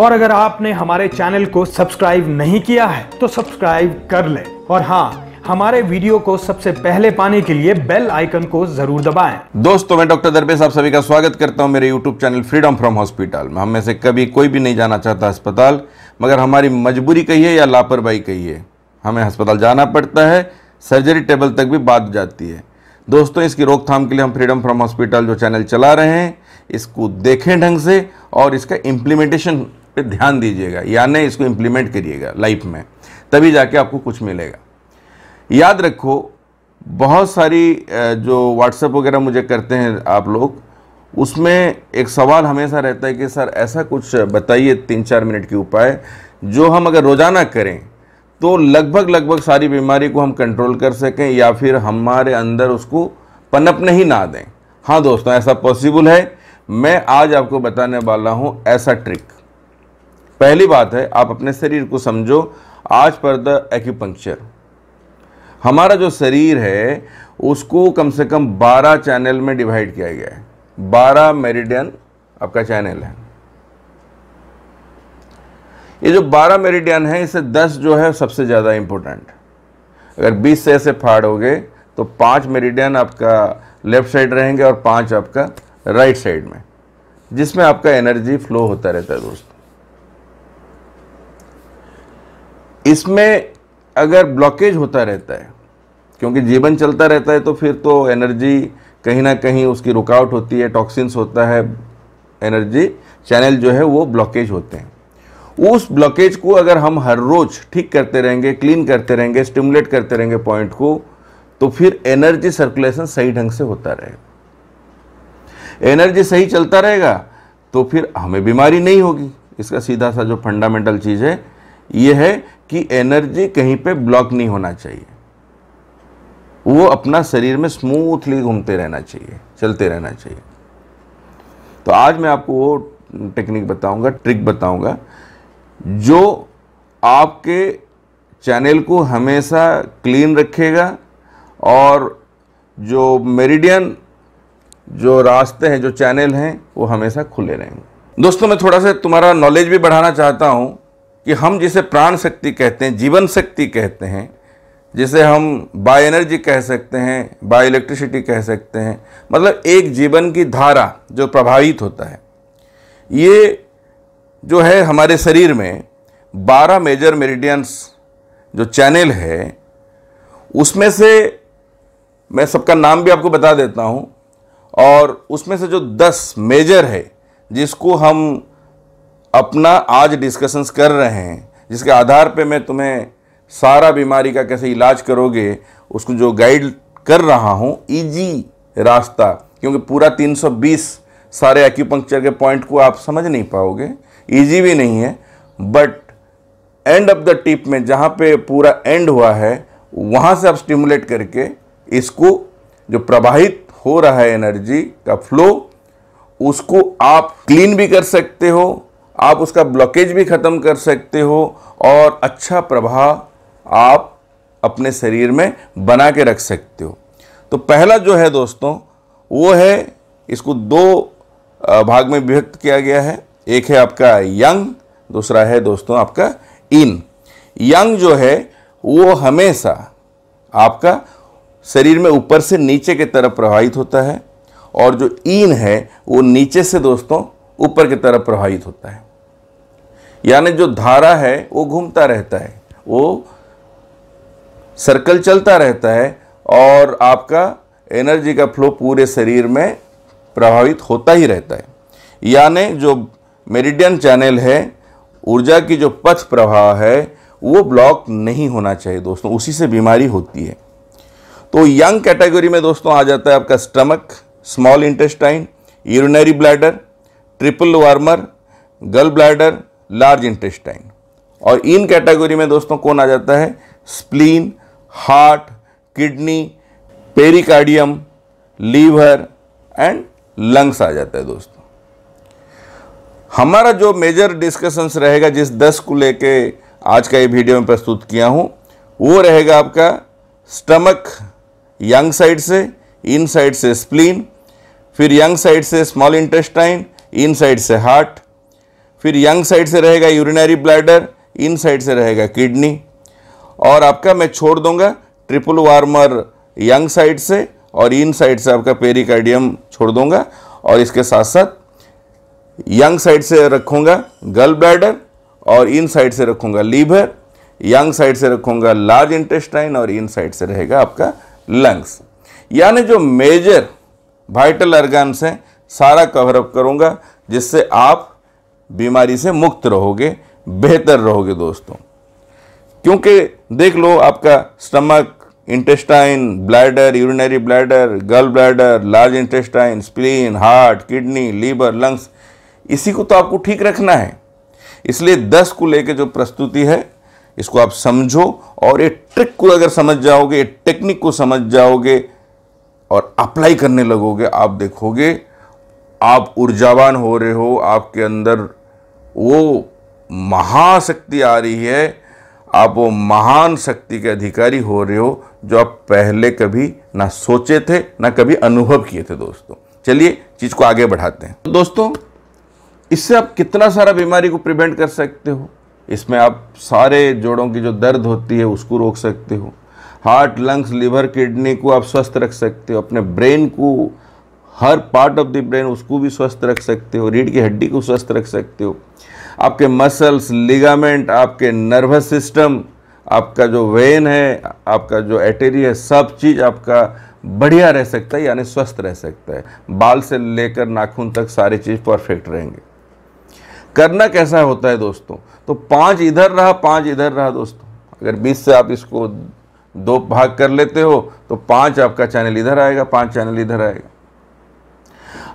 और अगर आपने हमारे चैनल को सब्सक्राइब नहीं किया है तो सब्सक्राइब कर ले और हाँ हमारे वीडियो को सबसे पहले पाने के लिए बेल आइकन को जरूर दबाएं। दोस्तों मैं डॉक्टर दरबे साहब सभी का स्वागत करता हूं मेरे YouTube channel freedom from hospital में हम में से कभी कोई भी नहीं जाना चाहता अस्पताल मगर हमारी मजबूरी कही है या लापरवाही कही है हमें अस्पताल जाना पड़ता है सर्जरी टेबल तक भी बात जाती है दोस्तों इसकी रोकथाम के लिए हम फ्रीडम फ्रॉम हॉस्पिटल जो चैनल चला रहे हैं इसको देखें ढंग से और इसका इम्प्लीमेंटेशन पे ध्यान दीजिएगा या नहीं इसको इम्प्लीमेंट करिएगा लाइफ में तभी जाके आपको कुछ मिलेगा याद रखो बहुत सारी जो व्हाट्सएप वगैरह मुझे करते हैं आप लोग उसमें एक सवाल हमेशा रहता है कि सर ऐसा कुछ बताइए तीन चार मिनट के उपाय जो हम अगर रोज़ाना करें तो लगभग लगभग सारी बीमारी को हम कंट्रोल कर सकें या फिर हमारे अंदर उसको पनप नहीं ना दें हाँ दोस्तों ऐसा पॉसिबल है मैं आज आपको बताने वाला हूँ ऐसा ट्रिक पहली बात है आप अपने शरीर को समझो आज पर द एक्यूपंक्चर हमारा जो शरीर है उसको कम से कम 12 चैनल में डिवाइड किया गया है 12 मेरिडियन आपका चैनल है ये जो 12 मेरिडियन है इसे 10 जो है सबसे ज़्यादा इम्पोर्टेंट अगर 20 से ऐसे फाड़ोगे तो पांच मेरिडियन आपका लेफ्ट साइड रहेंगे और पांच आपका राइट साइड में जिसमें आपका एनर्जी फ्लो होता रहता है दोस्तों इसमें अगर ब्लॉकेज होता रहता है क्योंकि जीवन चलता रहता है तो फिर तो एनर्जी कहीं ना कहीं उसकी रुकावट होती है टॉक्सिन्स होता है एनर्जी चैनल जो है वो ब्लॉकेज होते हैं उस ब्लॉकेज को अगर हम हर रोज़ ठीक करते रहेंगे क्लीन करते रहेंगे स्टिमुलेट करते रहेंगे पॉइंट को तो फिर एनर्जी सर्कुलेशन सही ढंग से होता रहेगा एनर्जी सही चलता रहेगा तो फिर हमें बीमारी नहीं होगी इसका सीधा सा जो फंडामेंटल चीज़ है ये है कि एनर्जी कहीं पे ब्लॉक नहीं होना चाहिए वो अपना शरीर में स्मूथली घूमते रहना चाहिए चलते रहना चाहिए तो आज मैं आपको वो टेक्निक बताऊंगा ट्रिक बताऊंगा जो आपके चैनल को हमेशा क्लीन रखेगा और जो मेरिडियन जो रास्ते हैं जो चैनल हैं वो हमेशा खुले रहेंगे दोस्तों मैं थोड़ा सा तुम्हारा नॉलेज भी बढ़ाना चाहता हूँ कि हम जिसे प्राण शक्ति कहते हैं जीवन शक्ति कहते हैं जिसे हम बाय एनर्जी कह सकते हैं बाय इलेक्ट्रिसिटी कह सकते हैं मतलब एक जीवन की धारा जो प्रभावित होता है ये जो है हमारे शरीर में 12 मेजर मेरिडियंस जो चैनल है उसमें से मैं सबका नाम भी आपको बता देता हूँ और उसमें से जो 10 मेजर है जिसको हम अपना आज डिस्कशंस कर रहे हैं जिसके आधार पे मैं तुम्हें सारा बीमारी का कैसे इलाज करोगे उसको जो गाइड कर रहा हूँ इजी रास्ता क्योंकि पूरा 320 सारे एक्यूपंक्चर के पॉइंट को आप समझ नहीं पाओगे इजी भी नहीं है but end of the tip में जहाँ पे पूरा एंड हुआ है वहाँ से आप स्टिमुलेट करके इसको जो प्रवाहित हो रहा है एनर्जी का फ्लो उसको आप क्लीन भी कर सकते हो आप उसका ब्लॉकेज भी ख़त्म कर सकते हो और अच्छा प्रभाव आप अपने शरीर में बना के रख सकते हो तो पहला जो है दोस्तों वो है इसको दो भाग में विभक्त किया गया है एक है आपका यंग दूसरा है दोस्तों आपका इन यंग जो है वो हमेशा आपका शरीर में ऊपर से नीचे की तरफ प्रभावित होता है और जो इन है वो नीचे से दोस्तों ऊपर की तरफ प्रभावित होता है यानी जो धारा है वो घूमता रहता है वो सर्कल चलता रहता है और आपका एनर्जी का फ्लो पूरे शरीर में प्रभावित होता ही रहता है यानी जो मेरिडियन चैनल है ऊर्जा की जो पथ प्रवाह है वो ब्लॉक नहीं होना चाहिए दोस्तों उसी से बीमारी होती है तो यंग कैटेगरी में दोस्तों आ जाता है आपका stomach small intestine urinary bladder triple warmer gall bladder large intestine और इन कैटेगरी में दोस्तों कौन आ जाता है spleen heart kidney pericardium liver and lungs आ जाता है दोस्तों हमारा जो मेजर डिस्कशंस रहेगा जिस दस को लेके आज का ये वीडियो में प्रस्तुत किया हूँ वो रहेगा आपका स्टमक यंग साइड से इन साइड से स्प्लीन फिर यंग साइड से स्मॉल इंटेस्टाइन इन साइड से हार्ट फिर यंग साइड से रहेगा यूरिनरी ब्लैडर इन साइड से रहेगा किडनी और आपका मैं छोड़ दूंगा ट्रिपल वार्मर यंग साइड से और इन साइड से आपका पेरिकार्डियम छोड़ दूंगा और इसके साथ साथ यंग साइड से रखूँगा गल ब्लैडर और इन साइड से रखूँगा लीवर यंग साइड से रखूंगा लार्ज इंटेस्टाइन और इन साइड से रहेगा आपका लंग्स यानी जो मेजर वाइटल अर्गन्स हैं सारा कवरअप करूंगा करूँगा जिससे आप बीमारी से मुक्त रहोगे बेहतर रहोगे दोस्तों क्योंकि देख लो आपका stomach intestine bladder urinary bladder gall bladder large intestine spleen heart kidney liver lungs इसी को तो आपको ठीक रखना है इसलिए दस को लेकर जो प्रस्तुति है इसको आप समझो और ये ट्रिक को अगर समझ जाओगे ये टेक्निक को समझ जाओगे और अप्लाई करने लगोगे आप देखोगे आप ऊर्जावान हो रहे हो आपके अंदर वो महाशक्ति आ रही है आप वो महान शक्ति के अधिकारी हो रहे हो जो आप पहले कभी ना सोचे थे ना कभी अनुभव किए थे दोस्तों चलिए चीज़ को आगे बढ़ाते हैं तो दोस्तों इससे आप कितना सारा बीमारी को प्रिवेंट कर सकते हो इसमें आप सारे जोड़ों की जो दर्द होती है उसको रोक सकते हो हार्ट लंग्स लिवर किडनी को आप स्वस्थ रख सकते हो अपने ब्रेन को हर पार्ट ऑफ द ब्रेन उसको भी स्वस्थ रख सकते हो रीढ़ की हड्डी को स्वस्थ रख सकते हो आपके मसल्स लिगामेंट आपके नर्वस सिस्टम आपका जो वेन है आपका जो एटेरी है सब चीज़ आपका बढ़िया रह सकता है यानी स्वस्थ रह सकता है बाल से लेकर नाखून तक सारी चीज़ परफेक्ट रहेंगे करना कैसा होता है दोस्तों तो पाँच इधर रहा पाँच इधर रहा दोस्तों अगर बीस से आप इसको दो भाग कर लेते हो तो पाँच आपका चैनल इधर आएगा पाँच चैनल इधर आएगा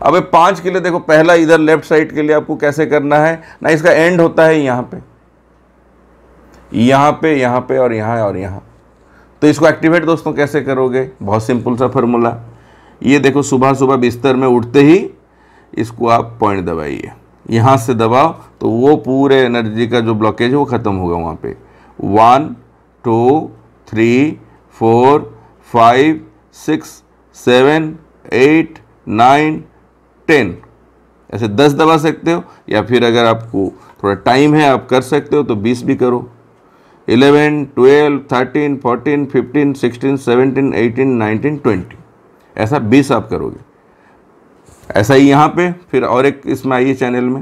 अब पाँच के लिए देखो पहला इधर लेफ्ट साइड के लिए आपको कैसे करना है ना इसका एंड होता है यहाँ पे यहाँ पे यहाँ पे और यहाँ और यहाँ तो इसको एक्टिवेट दोस्तों कैसे करोगे बहुत सिंपल सा फॉर्मूला ये देखो सुबह सुबह बिस्तर में उठते ही इसको आप पॉइंट दबाइए यहाँ से दबाओ तो वो पूरे एनर्जी का जो ब्लॉकेज है वो ख़त्म होगा वहाँ पे one two three four five six seven eight nine ten ऐसे दस दबा सकते हो या फिर अगर आपको थोड़ा टाइम है आप कर सकते हो तो बीस भी करो eleven twelve thirteen fourteen fifteen sixteen seventeen eighteen nineteen twenty ऐसा बीस आप करोगे ऐसा ही यहाँ पे फिर और एक इसमें आइए चैनल में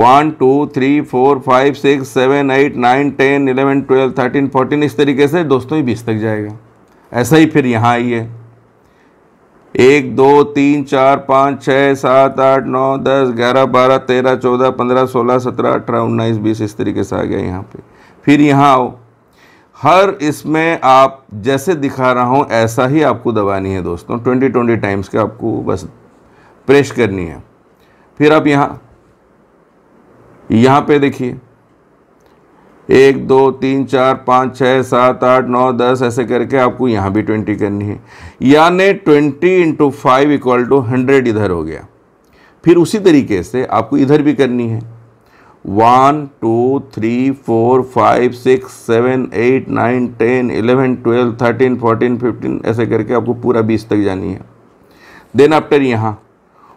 one two three four five six seven eight nine ten eleven twelve thirteen fourteen इस तरीके से दोस्तों ही बीस तक जाएगा ऐसा ही फिर यहाँ आइए एक दो तीन चार पाँच छः सात आठ नौ दस ग्यारह बारह तेरह चौदह पंद्रह सोलह सत्रह अठारह उन्नीस बीस इस तरीके से आ गया यहाँ पे फिर यहाँ आओ हर इसमें आप जैसे दिखा रहा हूँ ऐसा ही आपको दबानी है दोस्तों ट्वेंटी ट्वेंटी टाइम्स के आपको बस प्रेस करनी है फिर आप यहाँ यहाँ पे देखिए एक दो तीन चार पाँच छः सात आठ नौ दस ऐसे करके आपको यहाँ भी ट्वेंटी करनी है यानी twenty into five equal to hundred इधर हो गया फिर उसी तरीके से आपको इधर भी करनी है one two three four five six seven eight nine ten eleven twelve thirteen fourteen fifteen ऐसे करके आपको पूरा बीस तक जानी है देन आफ्टर यहाँ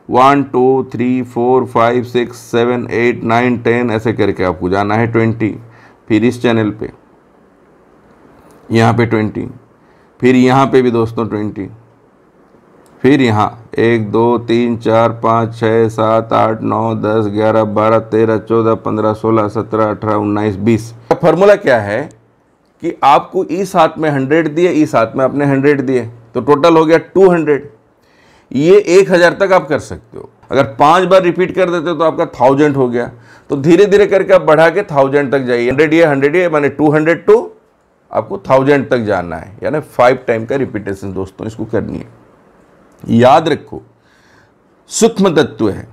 one two three four five six seven eight nine ten ऐसे करके आपको जाना है ट्वेंटी फिर इस चैनल पे यहाँ पे ट्वेंटी फिर यहाँ पे भी दोस्तों ट्वेंटी फिर यहाँ एक दो तीन चार पाँच छः सात आठ नौ दस ग्यारह बारह तेरह चौदह पंद्रह सोलह सत्रह अठारह उन्नीस बीस तो फॉर्मूला क्या है कि आपको इस हाथ में हंड्रेड दिए इस हाथ में आपने हंड्रेड दिए तो टोटल हो गया टू हंड्रेड ये एक हज़ार तक आप कर सकते हो अगर पांच बार रिपीट कर देते हो तो आपका थाउजेंड हो गया तो धीरे धीरे करके आप बढ़ा के थाउजेंड तक जाइए हंड्रेड ये हंड्रेड ये मैंने टू हंड्रेड टू आपको थाउजेंड तक जाना है यानी फाइव टाइम का रिपीटेशन दोस्तों इसको करनी है याद रखो सूक्ष्म तत्व है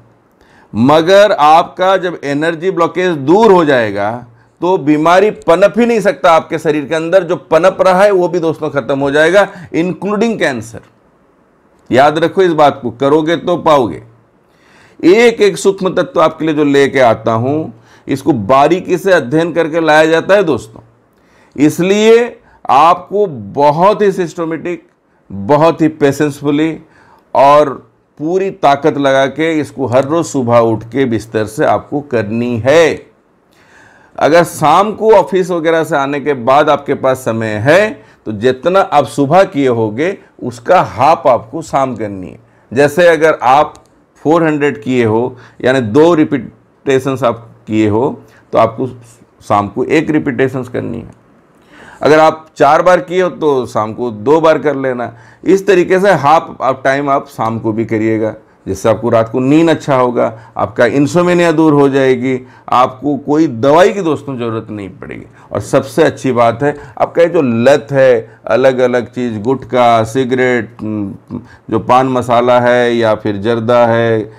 मगर आपका जब एनर्जी ब्लॉकेज दूर हो जाएगा तो बीमारी पनप ही नहीं सकता आपके शरीर के अंदर जो पनप रहा है वो भी दोस्तों खत्म हो जाएगा इंक्लूडिंग कैंसर याद रखो इस बात को करोगे तो पाओगे एक एक सूक्ष्म तत्व आपके लिए जो लेके आता हूं इसको बारीकी से अध्ययन करके लाया जाता है दोस्तों इसलिए आपको बहुत ही सिस्टमेटिक बहुत ही पेशेंसफुली और पूरी ताकत लगा के इसको हर रोज़ सुबह उठ के बिस्तर से आपको करनी है अगर शाम को ऑफिस वगैरह से आने के बाद आपके पास समय है तो जितना आप सुबह किए होगे उसका हाफ आपको शाम करनी है जैसे अगर आप 400 किए हो यानी दो रिपीटेशंस आप किए हो तो आपको शाम को एक रिपीटेशंस करनी है अगर आप चार बार किए हो तो शाम को दो बार कर लेना इस तरीके से हाफ आप टाइम आप शाम को भी करिएगा जिससे आपको रात को नींद अच्छा होगा आपका इंसोमेनिया दूर हो जाएगी आपको कोई दवाई की दोस्तों ज़रूरत नहीं पड़ेगी और सबसे अच्छी बात है आपका ये जो लत है अलग अलग चीज़ गुटखा सिगरेट जो पान मसाला है या फिर जर्दा है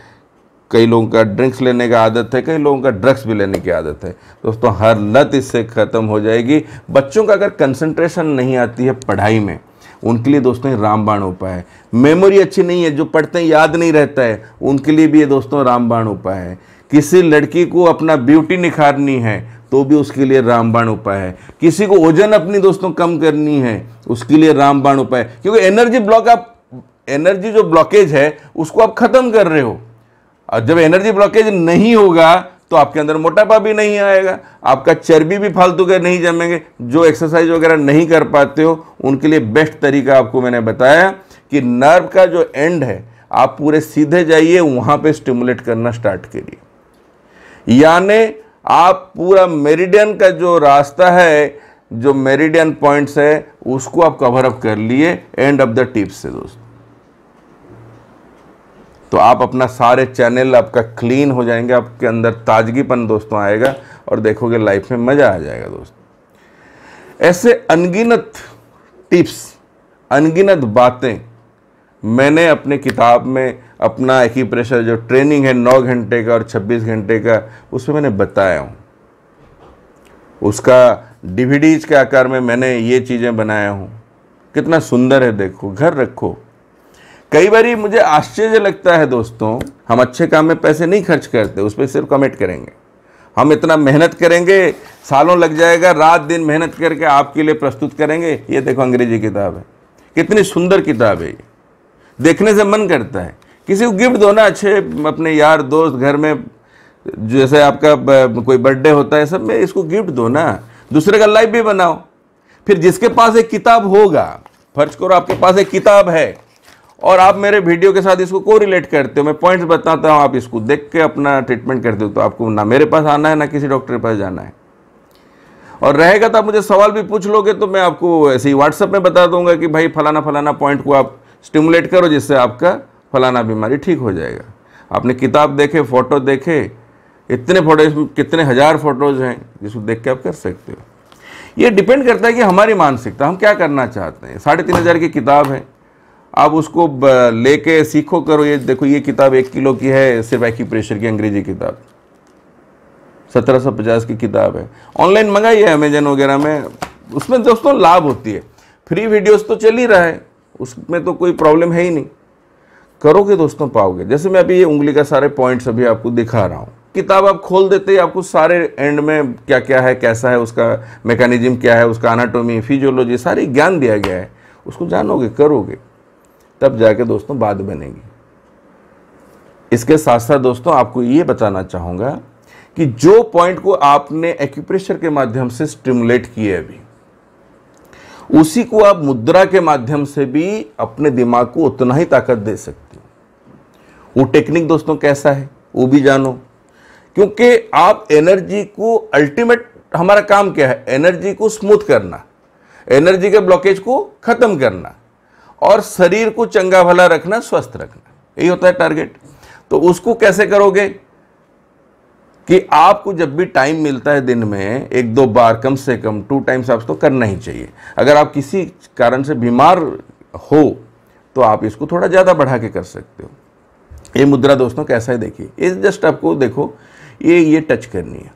कई लोगों का ड्रिंक्स लेने का आदत है कई लोगों का ड्रग्स भी लेने की आदत है दोस्तों हर लत इससे ख़त्म हो जाएगी बच्चों का अगर कंसंट्रेशन नहीं आती है पढ़ाई में उनके लिए दोस्तों रामबाण उपाय है मेमोरी अच्छी नहीं है जो पढ़ते हैं याद नहीं रहता है उनके लिए भी ये दोस्तों रामबाण उपाय है किसी लड़की को अपना ब्यूटी निखारनी है तो भी उसके लिए रामबाण उपाय है किसी को वजन अपनी दोस्तों कम करनी है उसके लिए रामबाण उपाय क्योंकि एनर्जी ब्लॉक आप एनर्जी जो ब्लॉकेज है उसको आप खत्म कर रहे हो और जब एनर्जी ब्लॉकेज नहीं होगा तो आपके अंदर मोटापा भी नहीं आएगा आपका चर्बी भी फालतू के नहीं जमेंगे जो एक्सरसाइज वगैरह नहीं कर पाते हो उनके लिए बेस्ट तरीका आपको मैंने बताया कि नर्व का जो एंड है आप पूरे सीधे जाइए वहां पे स्टिमुलेट करना स्टार्ट करिए यानी आप पूरा मेरिडियन का जो रास्ता है जो मेरिडियन पॉइंट्स है उसको आप कवर अप कर लिए एंड ऑफ द टिप्स से दोस्तों तो आप अपना सारे चैनल आपका क्लीन हो जाएंगे आपके अंदर ताजगीपन दोस्तों आएगा और देखोगे लाइफ में मज़ा आ जाएगा दोस्तों ऐसे अनगिनत टिप्स अनगिनत बातें मैंने अपने किताब में अपना एक ही प्रेशर जो ट्रेनिंग है नौ घंटे का और छब्बीस घंटे का उसमें मैंने बताया हूँ उसका डीवीडीज के आकार में मैंने ये चीज़ें बनाया हूँ कितना सुंदर है देखो घर रखो कई बार मुझे आश्चर्य लगता है दोस्तों हम अच्छे काम में पैसे नहीं खर्च करते उस पर सिर्फ कमेंट करेंगे हम इतना मेहनत करेंगे सालों लग जाएगा रात दिन मेहनत करके आपके लिए प्रस्तुत करेंगे ये देखो अंग्रेजी किताब है कितनी सुंदर किताब है ये देखने से मन करता है किसी को गिफ्ट दो ना अच्छे अपने यार दोस्त घर में जैसे आपका कोई बर्थडे होता है सब में इसको गिफ्ट दो ना दूसरे का लाइफ भी बनाओ फिर जिसके पास एक किताब होगा फर्ज करो आपके पास एक किताब है और आप मेरे वीडियो के साथ इसको को रिलेट करते हो मैं पॉइंट्स बताता हूँ आप इसको देख के अपना ट्रीटमेंट करते हो तो आपको ना मेरे पास आना है ना किसी डॉक्टर के पास जाना है और रहेगा तो आप मुझे सवाल भी पूछ लोगे तो मैं आपको ऐसे ही व्हाट्सअप में बता दूंगा कि भाई फलाना फलाना पॉइंट को आप स्टिमुलेट करो जिससे आपका फलाना बीमारी ठीक हो जाएगा आपने किताब देखे फ़ोटो देखे इतने फोटो कितने हज़ार फ़ोटोज़ हैं जिसको देख के आप कर सकते हो ये डिपेंड करता है कि हमारी मानसिकता हम क्या करना चाहते हैं साढ़े तीन हज़ार की किताब है आप उसको लेके सीखो करो ये देखो ये किताब एक किलो की है सिर्फ प्रेशर की अंग्रेजी किताब सत्रह सौ पचास की किताब है ऑनलाइन मंगाई है अमेजन वगैरह में उसमें दोस्तों लाभ होती है फ्री वीडियोस तो चल ही रहा है उसमें तो कोई प्रॉब्लम है ही नहीं करोगे दोस्तों पाओगे जैसे मैं अभी ये उंगली का सारे पॉइंट्स अभी आपको दिखा रहा हूँ किताब आप खोल देते ही आपको सारे एंड में क्या क्या है कैसा है उसका मैकेनिज्म क्या है उसका अनाटोमी फिजियोलॉजी सारी ज्ञान दिया गया है उसको जानोगे करोगे तब जाके दोस्तों बाद बनेगी इसके साथ साथ दोस्तों आपको ये बताना चाहूँगा कि जो पॉइंट को आपने एक्यूप्रेशर के माध्यम से स्टिमुलेट किए अभी उसी को आप मुद्रा के माध्यम से भी अपने दिमाग को उतना ही ताकत दे सकते हो वो टेक्निक दोस्तों कैसा है वो भी जानो क्योंकि आप एनर्जी को अल्टीमेट हमारा काम क्या है एनर्जी को स्मूथ करना एनर्जी के ब्लॉकेज को ख़त्म करना और शरीर को चंगा भला रखना स्वस्थ रखना यही होता है टारगेट तो उसको कैसे करोगे कि आपको जब भी टाइम मिलता है दिन में एक दो बार कम से कम टू टाइम्स आप तो करना ही चाहिए अगर आप किसी कारण से बीमार हो तो आप इसको थोड़ा ज़्यादा बढ़ा के कर सकते हो ये मुद्रा दोस्तों कैसा है देखिए इस जस्ट आपको देखो ये ये टच करनी है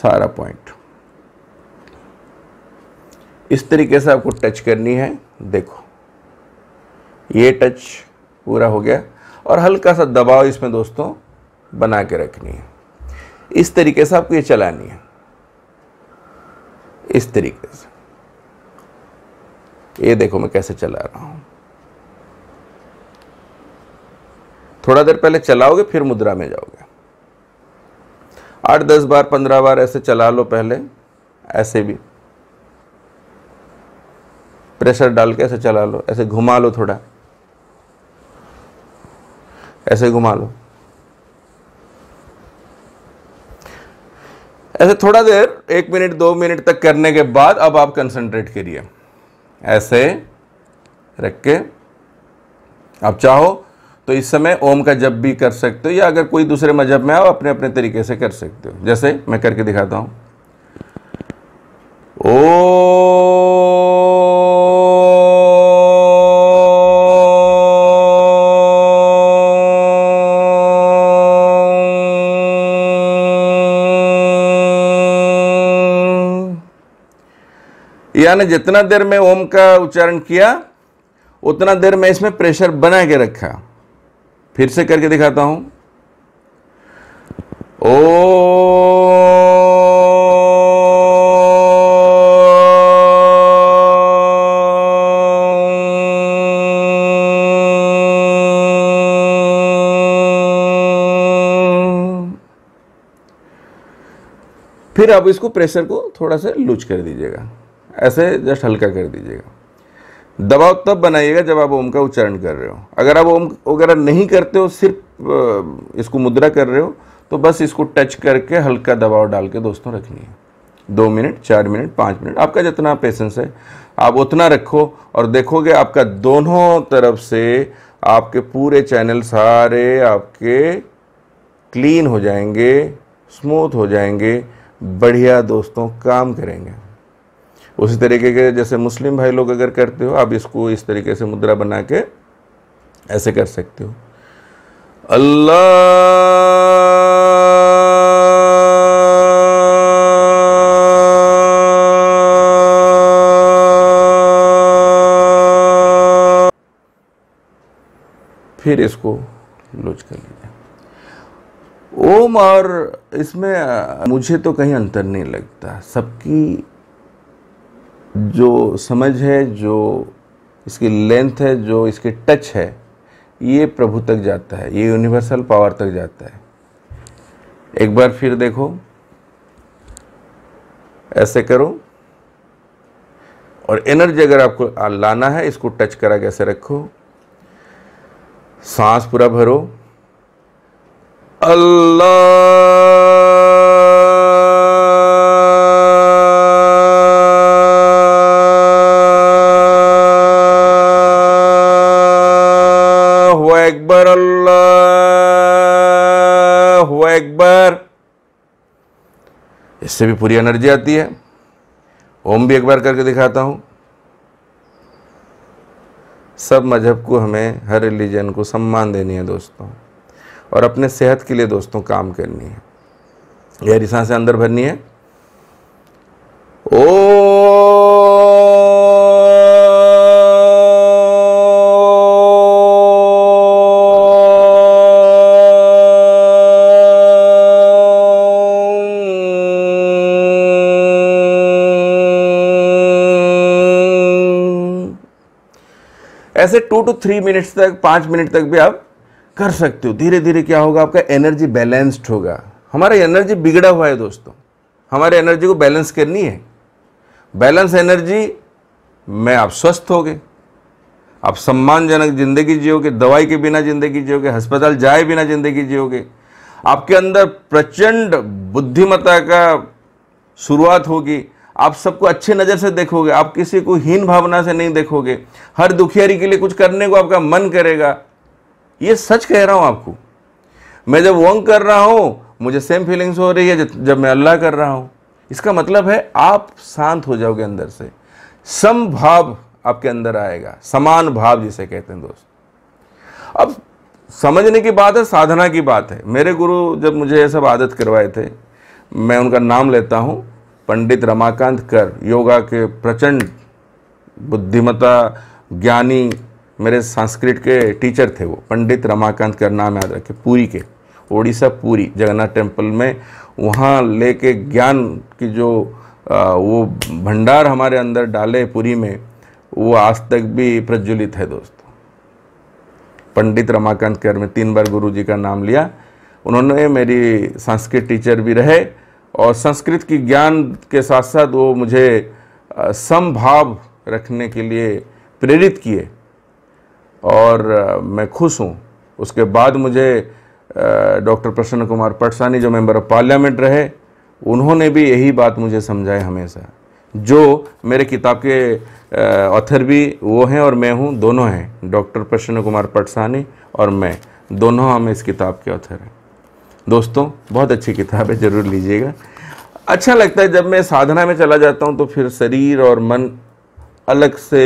सारा पॉइंट इस तरीके से आपको टच करनी है देखो ये टच पूरा हो गया और हल्का सा दबाव इसमें दोस्तों बना के रखनी है इस तरीके से आपको ये चलानी है इस तरीके से ये देखो मैं कैसे चला रहा हूं थोड़ा देर पहले चलाओगे फिर मुद्रा में जाओगे आठ दस बार पंद्रह बार ऐसे चला लो पहले ऐसे भी प्रेशर डाल के ऐसे चला लो ऐसे घुमा लो थोड़ा ऐसे घुमा लो ऐसे थोड़ा देर एक मिनट दो मिनट तक करने के बाद अब आप कंसंट्रेट करिए ऐसे रख के आप चाहो तो इस समय ओम का जब भी कर सकते हो या अगर कोई दूसरे मजहब में आओ अपने अपने तरीके से कर सकते हो जैसे मैं करके दिखाता हूं ओ यानी जितना देर में ओम का उच्चारण किया उतना देर में इसमें प्रेशर बना के रखा फिर से करके दिखाता हूं ओ फिर आप इसको प्रेशर को थोड़ा सा लूज कर दीजिएगा ऐसे जस्ट हल्का कर दीजिएगा दबाव तब बनाइएगा जब आप ओम का उच्चारण कर रहे हो अगर आप ओम वगैरह नहीं करते हो सिर्फ इसको मुद्रा कर रहे हो तो बस इसको टच करके हल्का दबाव डाल के दोस्तों रखनी है दो मिनट चार मिनट पाँच मिनट आपका जितना पेशेंस है आप उतना रखो और देखोगे आपका दोनों तरफ से आपके पूरे चैनल सारे आपके क्लीन हो जाएंगे स्मूथ हो जाएंगे बढ़िया दोस्तों काम करेंगे उसी तरीके के जैसे मुस्लिम भाई लोग अगर करते हो आप इसको इस तरीके से मुद्रा बना के ऐसे कर सकते हो अल्लाह फिर इसको लोच कर लीजिए ओम और इसमें मुझे तो कहीं अंतर नहीं लगता सबकी जो समझ है जो इसकी लेंथ है जो इसकी टच है ये प्रभु तक जाता है ये यूनिवर्सल पावर तक जाता है एक बार फिर देखो ऐसे करो और एनर्जी अगर आपको लाना है इसको टच करा के ऐसे रखो सांस पूरा भरो अल्लाह अकबर इससे भी पूरी एनर्जी आती है ओम भी एक बार करके दिखाता हूँ सब मज़हब को हमें हर रिलीजन को सम्मान देनी है दोस्तों और अपने सेहत के लिए दोस्तों काम करनी है गहरी सांसें अंदर भरनी है ओ ऐसे टू टू थ्री मिनट्स तक पाँच मिनट तक भी आप कर सकते हो धीरे धीरे क्या होगा आपका एनर्जी बैलेंस्ड होगा हमारा एनर्जी बिगड़ा हुआ है दोस्तों हमारे एनर्जी को बैलेंस करनी है बैलेंस एनर्जी में आप स्वस्थ हो गए आप सम्मानजनक ज़िंदगी जियोगे दवाई के बिना ज़िंदगी जियोगे अस्पताल जाए बिना ज़िंदगी जियोगे आपके अंदर प्रचंड बुद्धिमत्ता का शुरुआत होगी आप सबको अच्छे नज़र से देखोगे आप किसी को हीन भावना से नहीं देखोगे हर दुखियारी के लिए कुछ करने को आपका मन करेगा ये सच कह रहा हूँ आपको मैं जब वंग कर रहा हूँ मुझे सेम फीलिंग्स हो रही है जब मैं अल्लाह कर रहा हूँ इसका मतलब है आप शांत हो जाओगे अंदर से समभाव आपके अंदर आएगा समान भाव जिसे कहते हैं दोस्त अब समझने की बात है साधना की बात है मेरे गुरु जब मुझे ये सब आदत करवाए थे मैं उनका नाम लेता हूँ पंडित रमाकांत कर योगा के प्रचंड बुद्धिमता ज्ञानी मेरे संस्कृत के टीचर थे वो पंडित रमाकांत कर नाम याद रखे पूरी के ओडिशा पूरी जगन्नाथ टेम्पल में वहाँ लेके ज्ञान की जो आ, वो भंडार हमारे अंदर डाले पूरी में वो आज तक भी प्रज्वलित है दोस्तों पंडित रमाकांत कर में तीन बार गुरु जी का नाम लिया उन्होंने मेरी संस्कृत टीचर भी रहे और संस्कृत की ज्ञान के साथ साथ वो मुझे समभाव रखने के लिए प्रेरित किए और मैं खुश हूँ उसके बाद मुझे डॉक्टर प्रसन्न कुमार पटसानी जो मेंबर ऑफ पार्लियामेंट रहे उन्होंने भी यही बात मुझे समझाई हमेशा जो मेरे किताब के ऑथर भी वो हैं और मैं हूँ दोनों हैं डॉक्टर प्रसन्न कुमार पटसानी और मैं दोनों हम इस किताब के ऑथर हैं दोस्तों बहुत अच्छी किताब है ज़रूर लीजिएगा अच्छा लगता है जब मैं साधना में चला जाता हूँ तो फिर शरीर और मन अलग से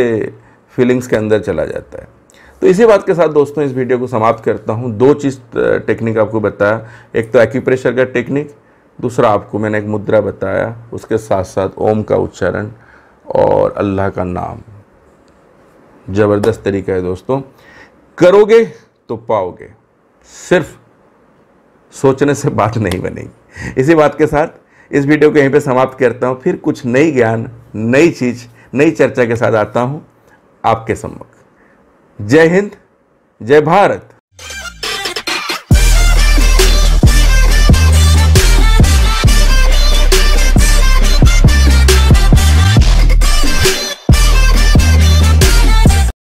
फीलिंग्स के अंदर चला जाता है तो इसी बात के साथ दोस्तों इस वीडियो को समाप्त करता हूँ दो चीज़ टेक्निक आपको बताया एक तो एक्यूप्रेशर का टेक्निक दूसरा आपको मैंने एक मुद्रा बताया उसके साथ साथ ओम का उच्चारण और अल्लाह का नाम ज़बरदस्त तरीका है दोस्तों करोगे तो पाओगे सिर्फ सोचने से बात नहीं बनेगी इसी बात के साथ इस वीडियो को यहीं पे समाप्त करता हूँ फिर कुछ नई ज्ञान नई चीज़ नई चर्चा के साथ आता हूँ आपके सम्मुख जय हिंद जय भारत